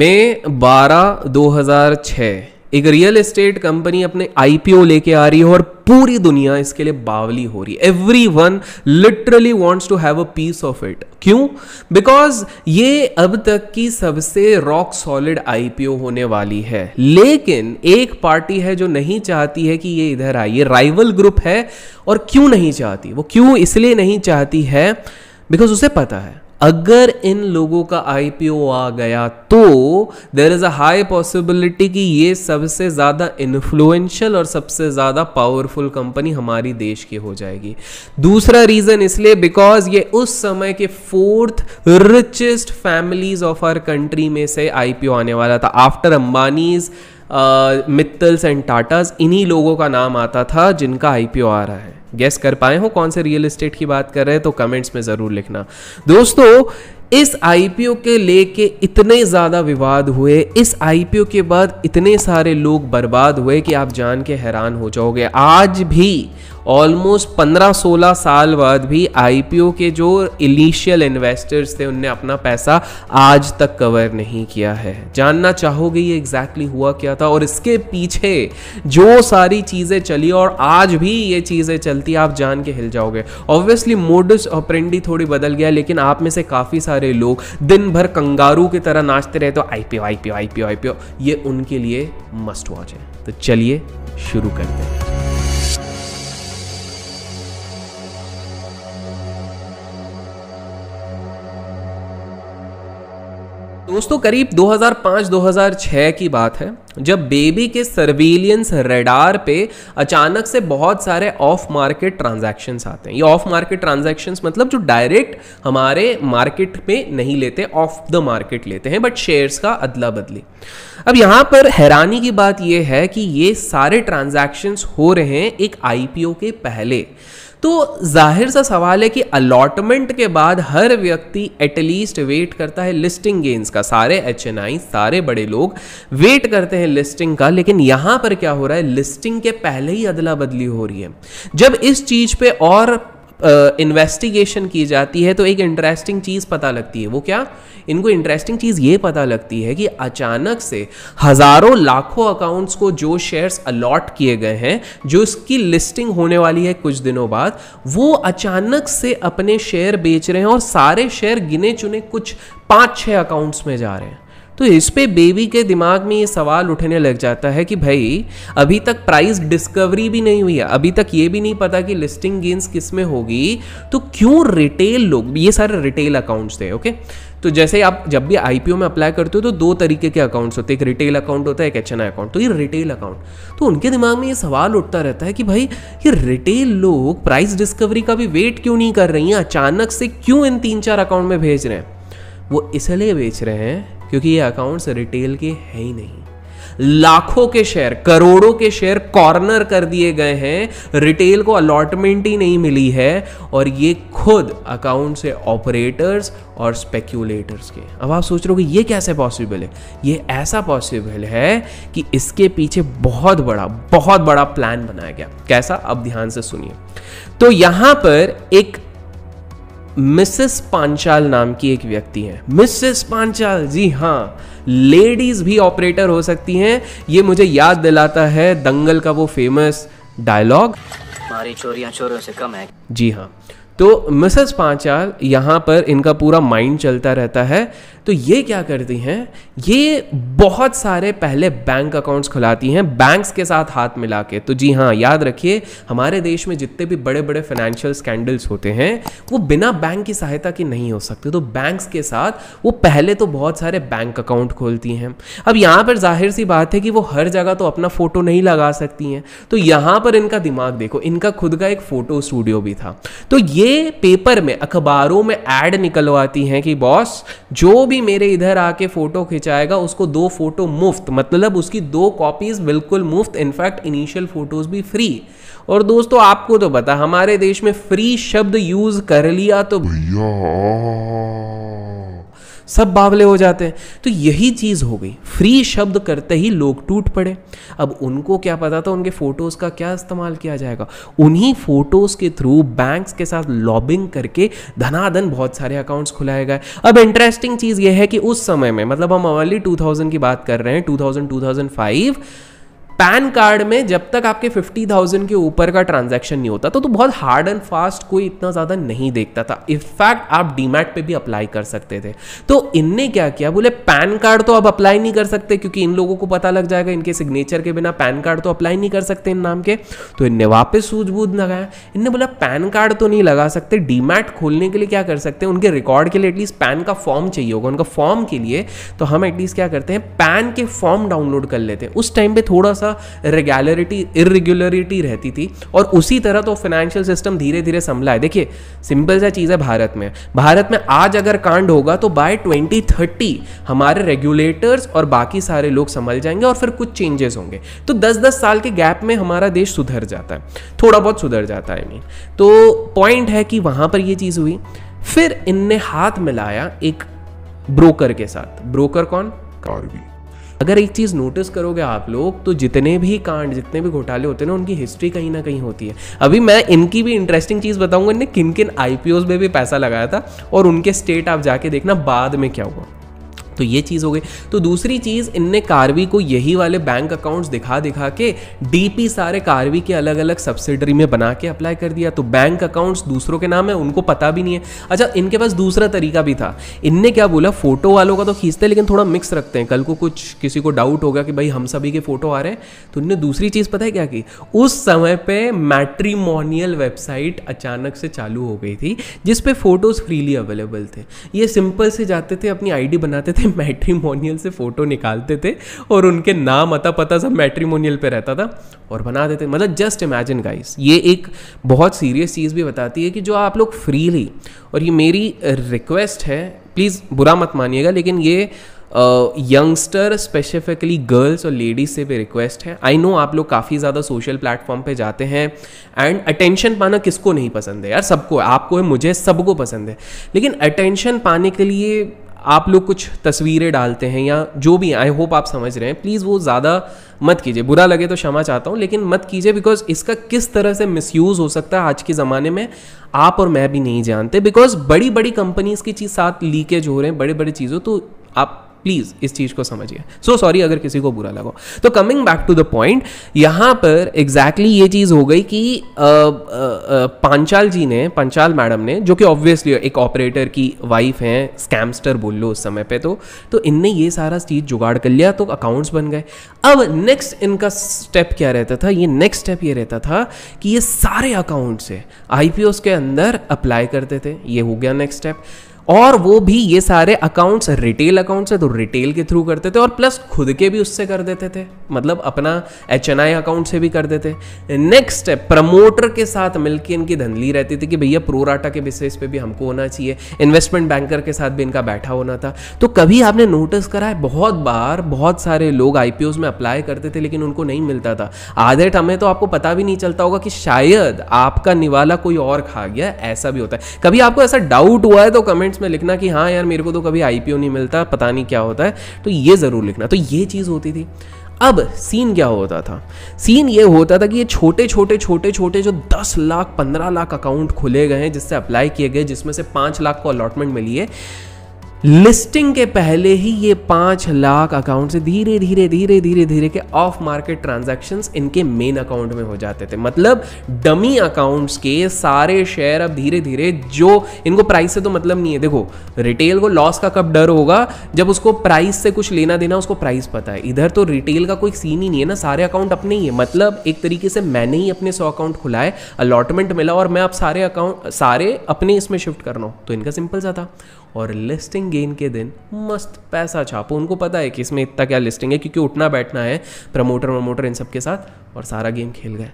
मई 12 2006 एक real estate company अपने IPO लेके आ रही है और पूरी दुनिया इसके लिए बावली हो रही है everyone literally wants to have a piece of it क्यों बिकॉज ये अब तक की सबसे रॉक सॉलिड आईपीओ होने वाली है लेकिन एक पार्टी है जो नहीं चाहती है कि ये इधर आए ये राइवल ग्रुप है और क्यों नहीं चाहती वो क्यों इसलिए नहीं चाहती है बिकॉज उसे पता है अगर इन लोगों का आईपीओ आ गया तो there is a high possibility कि ये सबसे ज़्यादा इन्फ्लुएंशियल और सबसे ज़्यादा पावरफुल कंपनी हमारी देश की हो जाएगी दूसरा रीज़न इसलिए बिकॉज ये उस समय के fourth richest families of our country में से आईपीओ आने वाला था आफ्टर अंबानीज़ मित्तल्स एंड टाटाज इन्हीं लोगों का नाम आता था जिनका आईपीओ आ रहा है गेस कर पाए हो कौन से रियल इस्टेट की बात कर रहे हैं तो कमेंट्स में ज़रूर लिखना दोस्तों इस आईपीओ के लेके इतने ज़्यादा विवाद हुए इस आई के बाद इतने सारे लोग बर्बाद हुए कि आप जान के हैरान हो जाओगे आज भी ऑलमोस्ट 15-16 साल बाद भी आई के जो इनिशियल इन्वेस्टर्स थे उनने अपना पैसा आज तक कवर नहीं किया है जानना चाहोगे ये एग्जैक्टली exactly हुआ क्या था और इसके पीछे जो सारी चीज़ें चली और आज भी ये चीज़ें चलती आप जान के हिल जाओगे ऑब्वियसली मोडस ऑपरेंडी थोड़ी बदल गया लेकिन आप में से काफ़ी सारे लोग दिन भर कंगारू की तरह नाचते रहे तो I I I P P P O O O I P O ये उनके लिए मस्ट वॉच है तो चलिए शुरू करते हैं दोस्तों करीब 2005-2006 की बात है जब बेबी के सर्विलियंस रेडार पे अचानक से बहुत सारे ऑफ मार्केट ट्रांजैक्शंस आते हैं ये ऑफ मार्केट ट्रांजैक्शंस मतलब जो डायरेक्ट हमारे मार्केट में नहीं लेते ऑफ द मार्केट लेते हैं बट शेयर्स का अदला बदली अब यहाँ पर हैरानी की बात यह है कि ये सारे ट्रांजेक्शन्स हो रहे हैं एक आईपीओ के पहले तो जाहिर सा सवाल है कि अलॉटमेंट के बाद हर व्यक्ति एटलीस्ट वेट करता है लिस्टिंग गेंस का सारे एच सारे बड़े लोग वेट करते हैं लिस्टिंग का लेकिन यहाँ पर क्या हो रहा है लिस्टिंग के पहले ही अदला बदली हो रही है जब इस चीज पे और इन्वेस्टिगेशन की जाती है तो एक इंटरेस्टिंग चीज़ पता लगती है वो क्या इनको इंटरेस्टिंग चीज़ ये पता लगती है कि अचानक से हज़ारों लाखों अकाउंट्स को जो शेयर्स अलॉट किए गए हैं जो इसकी लिस्टिंग होने वाली है कुछ दिनों बाद वो अचानक से अपने शेयर बेच रहे हैं और सारे शेयर गिने चुने कुछ पाँच छः अकाउंट्स में जा रहे हैं तो इस पे बेबी के दिमाग में ये सवाल उठने लग जाता है कि भाई अभी तक प्राइस डिस्कवरी भी नहीं हुई है अभी तक ये भी नहीं पता कि लिस्टिंग गेंस किस में होगी तो क्यों रिटेल लोग ये सारे रिटेल अकाउंट्स थे ओके तो जैसे आप जब भी आईपीओ में अप्लाई करते हो तो दो तरीके के अकाउंट्स होते हैं एक रिटेल अकाउंट होता है एक एच अकाउंट तो ये रिटेल अकाउंट तो उनके दिमाग में ये सवाल उठता रहता है कि भाई ये रिटेल लोग प्राइस डिस्कवरी का भी वेट क्यों नहीं कर रही हैं अचानक से क्यों इन तीन चार अकाउंट में भेज रहे हैं वो इसलिए बेच रहे हैं क्योंकि ये अकाउंट्स रिटेल के है ही नहीं लाखों के शेयर करोड़ों के शेयर कॉर्नर कर दिए गए हैं रिटेल को अलॉटमेंट ही नहीं मिली है और ये खुद अकाउंट से ऑपरेटर्स और स्पेक्यूलेटर्स के अब आप सोच रहे हो कि ये कैसे पॉसिबल है ये ऐसा पॉसिबल है कि इसके पीछे बहुत बड़ा बहुत बड़ा प्लान बनाया गया कैसा अब ध्यान से सुनिए तो यहां पर एक मिसेस पांचाल नाम की एक व्यक्ति हैं मिसेस पांचाल जी हाँ लेडीज भी ऑपरेटर हो सकती हैं ये मुझे याद दिलाता है दंगल का वो फेमस डायलॉग हमारी चोरियां चोरों से कम है जी हाँ तो मिसेस पांचाल यहाँ पर इनका पूरा माइंड चलता रहता है तो ये क्या करती हैं ये बहुत सारे पहले बैंक अकाउंट्स खुलाती हैं बैंक्स के साथ हाथ मिला के तो जी हाँ याद रखिए हमारे देश में जितने भी बड़े बड़े फाइनेंशियल स्कैंडल्स होते हैं वो बिना बैंक की सहायता के नहीं हो सकते तो बैंक्स के साथ वो पहले तो बहुत सारे बैंक अकाउंट खोलती हैं अब यहाँ पर जाहिर सी बात है कि वो हर जगह तो अपना फ़ोटो नहीं लगा सकती हैं तो यहाँ पर इनका दिमाग देखो इनका खुद का एक फ़ोटो स्टूडियो भी था तो ये ये पेपर में अखबारों में एड निकलवाती हैं कि बॉस जो भी मेरे इधर आके फ़ोटो खिंचाएगा उसको दो फ़ोटो मुफ्त मतलब उसकी दो कॉपीज़ बिल्कुल मुफ्त इनफैक्ट इनिशियल फ़ोटोज़ भी फ्री और दोस्तों आपको तो पता हमारे देश में फ्री शब्द यूज़ कर लिया तो भैया सब बावले हो जाते हैं तो यही चीज़ हो गई फ्री शब्द करते ही लोग टूट पड़े अब उनको क्या पता था उनके फ़ोटोज़ का क्या इस्तेमाल किया जाएगा उन्हीं फ़ोटोज़ के थ्रू बैंक्स के साथ लॉबिंग करके धनाधन बहुत सारे अकाउंट्स खुलाए गए अब इंटरेस्टिंग चीज़ यह है कि उस समय में मतलब हम अर्ली टू की बात कर रहे हैं टू थाउजेंड पैन कार्ड में जब तक आपके 50,000 के ऊपर का ट्रांजैक्शन नहीं होता तो, तो बहुत हार्ड एंड फास्ट कोई इतना ज़्यादा नहीं देखता था इनफैक्ट आप डीमैट पे भी अप्लाई कर सकते थे तो इनने क्या किया बोले पैन कार्ड तो अब अप्लाई नहीं कर सकते क्योंकि इन लोगों को पता लग जाएगा इनके सिग्नेचर के बिना पैन कार्ड तो अप्लाई नहीं कर सकते इन नाम के तो इनने वापस सूझबूझ लगाया इनने बोला पैन कार्ड तो नहीं लगा सकते डीमैट खोलने के लिए क्या कर सकते हैं उनके रिकॉर्ड के लिए एटलीस्ट पैन का फॉर्म चाहिए होगा उनका फॉर्म के लिए तो हम एटलीस्ट क्या करते हैं पैन के फॉर्म डाउनलोड कर लेते हैं उस टाइम पर थोड़ा सा रेगुलरिटी इरेगुलरिटी रहती थी और उसी तरह तो फाइनेंशियल सिस्टम धीरे धीरे संभला है देखिए सिंपल सा चीज़ है भारत में भारत में आज अगर कांड होगा तो बाय 2030 हमारे रेगुलेटर्स और बाकी सारे लोग संभल जाएंगे और फिर कुछ चेंजेस होंगे तो 10-10 साल के गैप में हमारा देश सुधर जाता है थोड़ा बहुत सुधर जाता है आई मीन तो पॉइंट है कि वहाँ पर ये चीज़ हुई फिर इनने हाथ मिलाया एक ब्रोकर के साथ ब्रोकर कौन कार्वी अगर एक चीज़ नोटिस करोगे आप लोग तो जितने भी कांड जितने भी घोटाले होते हैं ना उनकी हिस्ट्री कहीं ना कहीं होती है अभी मैं इनकी भी इंटरेस्टिंग चीज़ बताऊंगा इनने किन किन आईपीओ में भी पैसा लगाया था और उनके स्टेट आप जाके देखना बाद में क्या हुआ तो ये चीज़ हो गई तो दूसरी चीज़ इनने कार्वी को यही वाले बैंक अकाउंट्स दिखा दिखा के डीपी सारे कार्वी के अलग अलग सब्सिडरी में बना के अप्लाई कर दिया तो बैंक अकाउंट्स दूसरों के नाम है उनको पता भी नहीं है अच्छा इनके पास दूसरा तरीका भी था इनने क्या बोला फोटो वालों का तो खींचते लेकिन थोड़ा मिक्स रखते हैं कल को कुछ किसी को डाउट होगा कि भाई हम सभी के फोटो आ रहे हैं तो इनने दूसरी चीज़ पता है क्या की उस समय पर मैट्रीमोनियल वेबसाइट अचानक से चालू हो गई थी जिसपे फोटोज़ फ्रीली अवेलेबल थे ये सिंपल से जाते थे अपनी आईडी बनाते थे मैट्रीमोनियल से फ़ोटो निकालते थे और उनके नाम अता पता सब मैट्रीमोनियल पे रहता था और बना देते मतलब जस्ट इमेजिन गाइस ये एक बहुत सीरियस चीज़ भी बताती है कि जो आप लोग फ्रीली और ये मेरी रिक्वेस्ट है प्लीज़ बुरा मत मानिएगा लेकिन ये यंगस्टर स्पेसिफिकली गर्ल्स और लेडीज़ से भी रिक्वेस्ट है आई नो आप लोग काफ़ी ज़्यादा सोशल प्लेटफॉर्म पे जाते हैं एंड अटेंशन पाना किसको नहीं पसंद है यार सबको आपको है मुझे सबको पसंद है लेकिन अटेंशन पाने के लिए आप लोग कुछ तस्वीरें डालते हैं या जो भी आई होप आप समझ रहे हैं प्लीज़ वो ज़्यादा मत कीजिए बुरा लगे तो क्षमा चाहता हूँ लेकिन मत कीजिए बिकॉज इसका किस तरह से मिसयूज़ हो सकता है आज के ज़माने में आप और मैं भी नहीं जानते बिकॉज बड़ी बड़ी कंपनीज़ की चीज़ साथ लीकेज हो रहे हैं बड़े बड़ी चीज़ों तो आप प्लीज़ इस चीज़ को समझिए सो सॉरी अगर किसी को बुरा लगा तो coming back to the point यहां पर एग्जैक्टली exactly ये चीज़ हो गई कि आ, आ, आ, पांचाल जी ने पंचाल मैडम ने जो कि ऑब्वियसली एक ऑपरेटर की वाइफ है स्कैमस्टर बोल लो उस समय पे तो तो इनने ये सारा चीज़ जुगाड़ कर लिया तो अकाउंट्स बन गए अब नेक्स्ट इनका स्टेप क्या रहता था ये नेक्स्ट स्टेप ये रहता था कि ये सारे अकाउंट से आई के अंदर अप्लाई करते थे ये हो गया नेक्स्ट स्टेप और वो भी ये सारे अकाउंट्स रिटेल अकाउंट्स है तो रिटेल के थ्रू करते थे और प्लस खुद के भी उससे कर देते थे मतलब अपना एच एन आई अकाउंट से भी कर देते नेक्स्ट है प्रमोटर के साथ मिलकर इनकी धंधली रहती थी कि भैया प्रोराटा के बिजनेस पे भी हमको होना चाहिए इन्वेस्टमेंट बैंकर के साथ भी इनका बैठा होना था तो कभी आपने नोटिस करा है बहुत बार बहुत सारे लोग आई में अप्लाई करते थे लेकिन उनको नहीं मिलता था आधे टमें तो आपको पता भी नहीं चलता होगा कि शायद आपका निवाला कोई और खा गया ऐसा भी होता है कभी आपको ऐसा डाउट हुआ है तो कमेंट कमेंट्स में लिखना कि हाँ यार मेरे को तो कभी आईपीओ नहीं मिलता पता नहीं क्या होता है तो ये ज़रूर लिखना तो ये चीज़ होती थी अब सीन क्या होता था सीन ये होता था कि ये छोटे छोटे छोटे छोटे जो 10 लाख 15 लाख अकाउंट खुले गए हैं जिससे अप्लाई किए गए जिसमें से 5 लाख को अलॉटमेंट मिली है लिस्टिंग के पहले ही ये पांच लाख अकाउंट से धीरे धीरे धीरे धीरे धीरे के ऑफ मार्केट ट्रांजेक्शन इनके मेन अकाउंट में हो जाते थे मतलब डमी अकाउंट्स के सारे शेयर अब धीरे धीरे जो इनको प्राइस से तो मतलब नहीं है देखो रिटेल को लॉस का कब डर होगा जब उसको प्राइस से कुछ लेना देना उसको प्राइस पता है इधर तो रिटेल का कोई सीन ही नहीं है ना सारे अकाउंट अपने ही है मतलब एक तरीके से मैंने ही अपने सौ अकाउंट खुलाए अलॉटमेंट मिला और मैं अब सारे अकाउंट सारे अपने इसमें शिफ्ट कर रहा हूँ तो इनका सिंपल सा था और लिस्टिंग गेन के दिन मस्त पैसा छापो उनको पता है कि इसमें इतना क्या लिस्टिंग है क्योंकि उठना बैठना है प्रमोटर वमोटर इन सब के साथ और सारा गेम खेल गए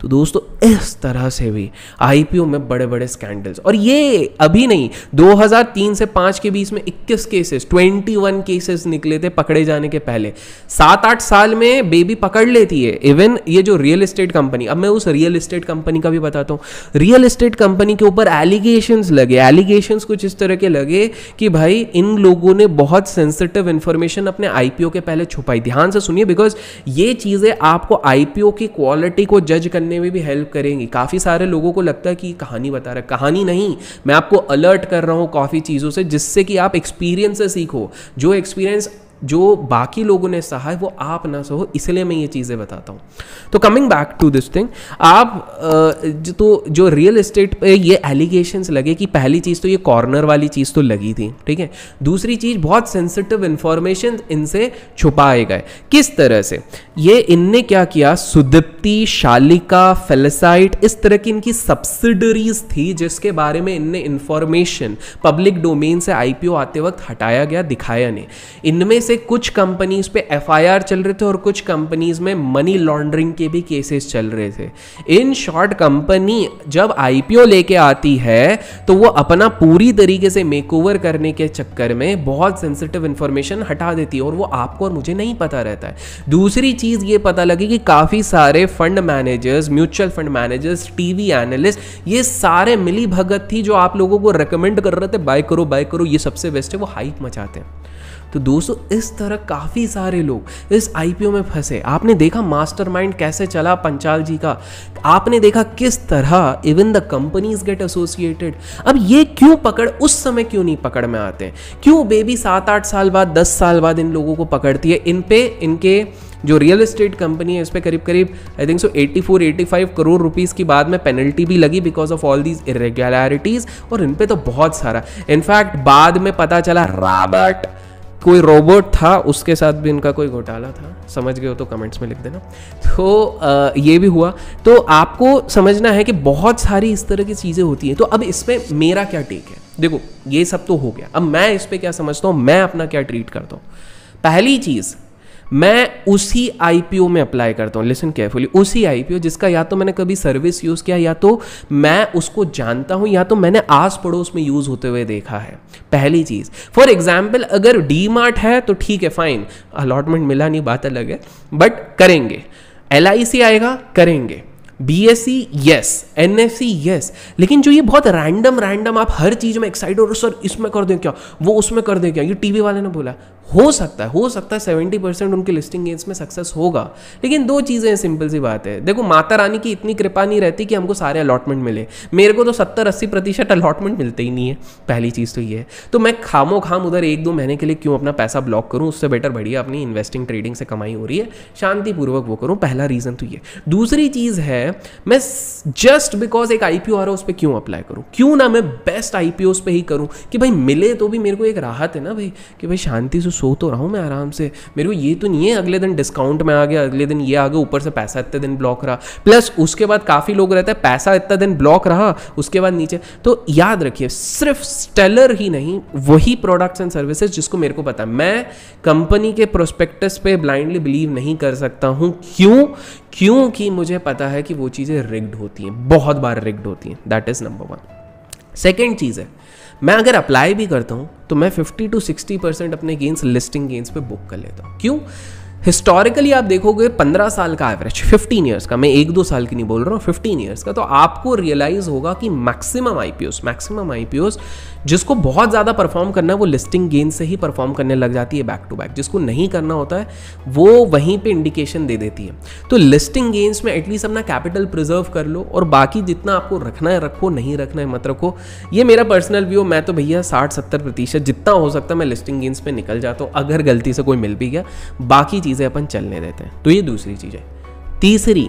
तो दोस्तों इस तरह से भी आईपीओ में बड़े बड़े स्कैंडल्स और ये अभी नहीं 2003 से 5 के बीच में 21 केसेस 21 केसेस निकले थे पकड़े जाने के पहले सात आठ साल में बेबी पकड़ लेती है इवन ये जो रियल इस्टेट कंपनी अब मैं उस रियल एस्टेट कंपनी का भी बताता हूँ रियल इस्टेट कंपनी के ऊपर एलिगेशन लगे एलिगेशन कुछ इस तरह के लगे कि भाई इन लोगों ने बहुत सेंसिटिव इंफॉर्मेशन अपने आईपीओ के पहले छुपाई ध्यान से सुनिए बिकॉज ये चीज़ें आपको आईपीओ की क्वालिटी को जज करने करने में भी हेल्प करेंगी काफ़ी सारे लोगों को लगता है कि कहानी बता रहा है कहानी नहीं मैं आपको अलर्ट कर रहा हूँ काफ़ी चीज़ों से जिससे कि आप एक्सपीरियंस से सीखो जो एक्सपीरियंस जो बाकी लोगों ने सहा है वो आप ना सहो इसलिए मैं ये चीज़ें बताता हूँ तो coming back to this thing आप जो तो जो रियल इस्टेट पे ये एलिगेशंस लगे कि पहली चीज़ तो ये कॉर्नर वाली चीज़ तो लगी थी ठीक है दूसरी चीज़ बहुत सेंसिटिव इन्फॉर्मेशन इनसे छुपाए गए किस तरह से ये इनने क्या किया सुदीप्ति शालिका फेलेसाइट इस तरह की इनकी सब्सिडरीज थी जिसके बारे में इनने इन्फॉर्मेशन पब्लिक डोमेन से आईपीओ आते वक्त हटाया गया दिखाया नहीं इनमें से कुछ कंपनीज पे एफआईआर चल रहे थे और कुछ कंपनीज में मनी लॉन्ड्रिंग के भी केसेस चल रहे थे इन शॉर्ट कंपनी जब आईपीओ लेके आती है तो वो अपना पूरी तरीके से मेकओवर करने के चक्कर में बहुत सेंसिटिव इंफॉर्मेशन हटा देती है और वो आपको और मुझे नहीं पता रहता है दूसरी चीज़ ये पता लगी कि काफ़ी सारे fund managers mutual fund managers TV analyst ये सारे मिली भगत थी जो आप लोगों को रिकमेंड कर रहे थे बाय करो बाय करो ये सबसे बेस्ट है वो हाइप मचाते हैं तो दोस्तों इस तरह काफ़ी सारे लोग इस आईपीओ में फंसे आपने देखा मास्टरमाइंड कैसे चला पंचाल जी का आपने देखा किस तरह even the companies get associated अब ये क्यों पकड़ उस समय क्यों नहीं पकड़ में आते क्यों बेबी सात आठ साल बाद दस साल बाद इन लोगों को पकड़ती है इन पे इनके जो रियल एस्टेट कंपनी है इस पर करीब करीब I think so 84 85 crore rupees की बाद में पेनल्टी भी लगी because of all these irregularities और इन पे तो बहुत सारा इनफैक्ट बाद में पता चला रॉबर्ट कोई रोबोट था उसके साथ भी इनका कोई घोटाला था समझ गए हो तो कमेंट्स में लिख देना तो आ, ये भी हुआ तो आपको समझना है कि बहुत सारी इस तरह की चीज़ें होती हैं तो अब इस पर मेरा क्या टेक है देखो ये सब तो हो गया अब मैं इस पर क्या समझता हूँ मैं अपना क्या ट्रीट करता हूँ पहली चीज़ मैं उसी आईपीओ में अप्लाई करता हूँ लिसन केयरफुली उसी आईपीओ जिसका या तो मैंने कभी सर्विस यूज़ किया या तो मैं उसको जानता हूँ या तो मैंने आस पड़ोस में यूज़ होते हुए देखा है पहली चीज़ फॉर एग्जाम्पल अगर डी है तो ठीक है फाइन अलॉटमेंट मिला नहीं बात अलग है बट करेंगे एल आएगा करेंगे B S C yes N S C yes लेकिन जो ये बहुत रैंडम रैंडम आप हर चीज़ में एक्साइट हो सर इसमें कर दें क्या वो उसमें कर दें क्या ये टीवी वाले ने बोला हो सकता है हो सकता है सेवेंटी परसेंट उनके लिस्टिंग गेंस में सक्सेस होगा लेकिन दो चीज़ें सिंपल सी बात है देखो माता रानी की इतनी कृपा नहीं रहती कि हमको सारे अलॉटमेंट मिले मेरे को तो सत्तर अस्सी प्रतिशत अलॉटमेंट मिलते ही नहीं है पहली चीज़ तो ये है तो मैं खामो खाम उधर एक दो महीने के लिए क्यों अपना पैसा ब्लॉक करूँ उससे बेटर बढ़िया अपनी इन्वेस्टिंग ट्रेडिंग से कमाई हो रही है शांतिपूर्वक वो करूँ पहला रीज़न तो ये दूसरी चीज़ है मैं जस्ट बिकॉज एक आई पी आ रहा है उस पर क्यों अप्लाई करूँ क्यों ना मैं बेस्ट आई पी पे ही करूँ कि भाई मिले तो भी मेरे को एक राहत है ना भाई कि भाई शांति से सो तो रहा हूँ मैं आराम से मेरे को ये तो नहीं है अगले दिन डिस्काउंट में आ गया अगले दिन ये आ गया ऊपर से पैसा इतने दिन ब्लॉक रहा प्लस उसके बाद काफ़ी लोग रहते हैं पैसा इतना दिन ब्लॉक रहा उसके बाद नीचे तो याद रखिए सिर्फ स्टेलर ही नहीं वही प्रोडक्ट्स एंड सर्विसेज जिसको मेरे को पता है मैं कंपनी के प्रोस्पेक्टस पे ब्लाइंडली बिलीव नहीं कर सकता हूँ क्यों क्योंकि मुझे पता है कि वो चीज़ें रिग्ड होती हैं बहुत बार रिग्ड होती हैं that is number one second चीज़ है मैं अगर अप्लाई भी करता हूँ तो मैं 50 टू 60 परसेंट अपने गेंस लिस्टिंग गेंस पे बुक कर लेता हूँ क्यों हिस्टोरिकली आप देखोगे पंद्रह साल का एवरेज फिफ्टीन ईयर्स का मैं एक दो साल की नहीं बोल रहा हूँ फिफ्टीन ईयर्स का तो आपको रियलाइज होगा कि मैक्सिमम आई मैक्सिमम आई जिसको बहुत ज़्यादा परफॉर्म करना है वो लिस्टिंग गेन से ही परफॉर्म करने लग जाती है बैक टू बैक जिसको नहीं करना होता है वो वहीं पर इंडिकेशन दे देती है तो लिस्टिंग गेंस में एटलीस्ट अपना कैपिटल प्रिजर्व कर लो और बाकी जितना आपको रखना है रखो नहीं रखना है मत रखो ये मेरा पर्सनल व्यू मैं तो भैया साठ सत्तर प्रतिशत जितना हो सकता है मैं लिस्टिंग गेंस पर निकल जाता हूँ अगर गलती से कोई मिल भी गया बाकी चीज़ें अपन चलने देते हैं तो ये दूसरी चीज़ है तीसरी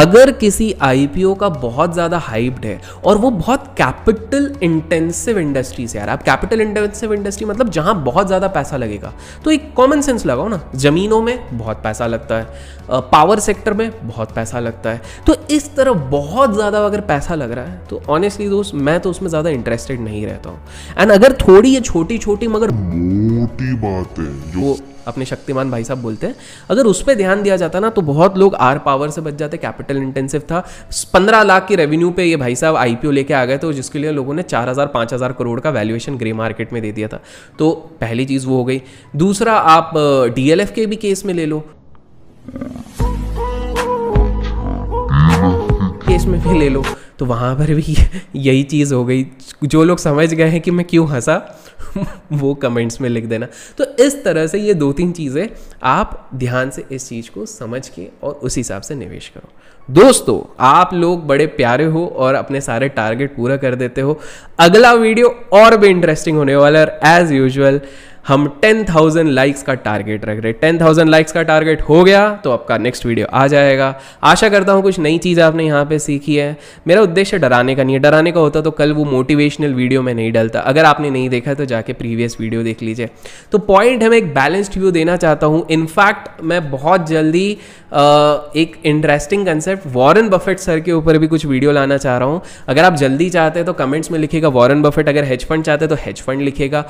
अगर किसी आईपीओ का बहुत ज़्यादा हाइप्ड है और वो बहुत कैपिटल इंटेंसिव इंडस्ट्री से यार आप कैपिटल इंटेंसिव इंडस्ट्री मतलब जहां बहुत ज़्यादा पैसा लगेगा तो एक कॉमन सेंस लगाओ ना ज़मीनों में बहुत पैसा लगता है पावर सेक्टर में बहुत पैसा लगता है तो इस तरह बहुत ज़्यादा अगर पैसा लग रहा है तो ऑनेस्टली दोस्त मैं तो उसमें ज़्यादा इंटरेस्टेड नहीं रहता हूँ एंड अगर थोड़ी ये छोटी छोटी मगर मोटी बातें जो अपने शक्तिमान भाई साहब बोलते हैं अगर उस पर ध्यान दिया जाता ना तो बहुत लोग आर पावर से बच जाते कैपिटल इंटेंसिव था पंद्रह लाख की रेवेन्यू पे ये भाई साहब आईपीओ लेके आ गए थे जिसके लिए लोगों ने चार हज़ार पांच हज़ार करोड़ का वैल्यूएशन ग्रे मार्केट में दे दिया था तो पहली चीज़ वो हो गई दूसरा आप डीएलएफ के भी केस में ले लो केस में भी ले लो तो वहां पर भी यही चीज़ हो गई जो लोग समझ गए हैं कि मैं क्यों हंसा वो कमेंट्स में लिख देना तो इस तरह से ये दो तीन चीज़ें आप ध्यान से इस चीज़ को समझ के और उस हिसाब से निवेश करो दोस्तों आप लोग बड़े प्यारे हो और अपने सारे टारगेट पूरा कर देते हो अगला वीडियो और भी इंटरेस्टिंग होने वाला है एज यूजल हम 10,000 लाइक्स का टारगेट रख रहे हैं 10,000 लाइक्स का टारगेट हो गया तो आपका नेक्स्ट वीडियो आ जाएगा आशा करता हूँ कुछ नई चीज़ आपने यहाँ पे सीखी है मेरा उद्देश्य डराने का नहीं है डराने का होता तो कल वो मोटिवेशनल वीडियो में नहीं डलता अगर आपने नहीं देखा तो जाके प्रीवियस वीडियो देख लीजिए तो पॉइंट है मैं एक बैलेंस्ड व्यू देना चाहता हूँ इनफैक्ट मैं बहुत जल्दी एक interesting concept Warren Buffett sir के ऊपर भी कुछ वीडियो लाना चाह रहा हूँ अगर आप जल्दी चाहते हैं तो कमेंट्स में लिखेगा वॉरन बफेट अगर हेज फंड चाहते हैं तो हेज फंड लिखेगा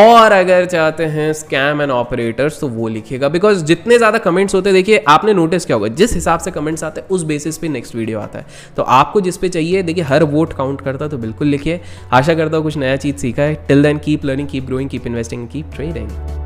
और अगर चाह आते हैं स्कैम एंड ऑपरेटर्स तो वो लिखिएगा बिकॉज जितने ज़्यादा कमेंट्स होते हैं देखिए आपने नोटिस क्या होगा जिस हिसाब से कमेंट्स आते हैं उस बेसिस पे नेक्स्ट वीडियो आता है तो आपको जिस पे चाहिए देखिए हर वोट काउंट करता तो बिल्कुल लिखिए आशा करता हूँ कुछ नया चीज़ सीखा है till then keep learning keep growing keep investing keep trading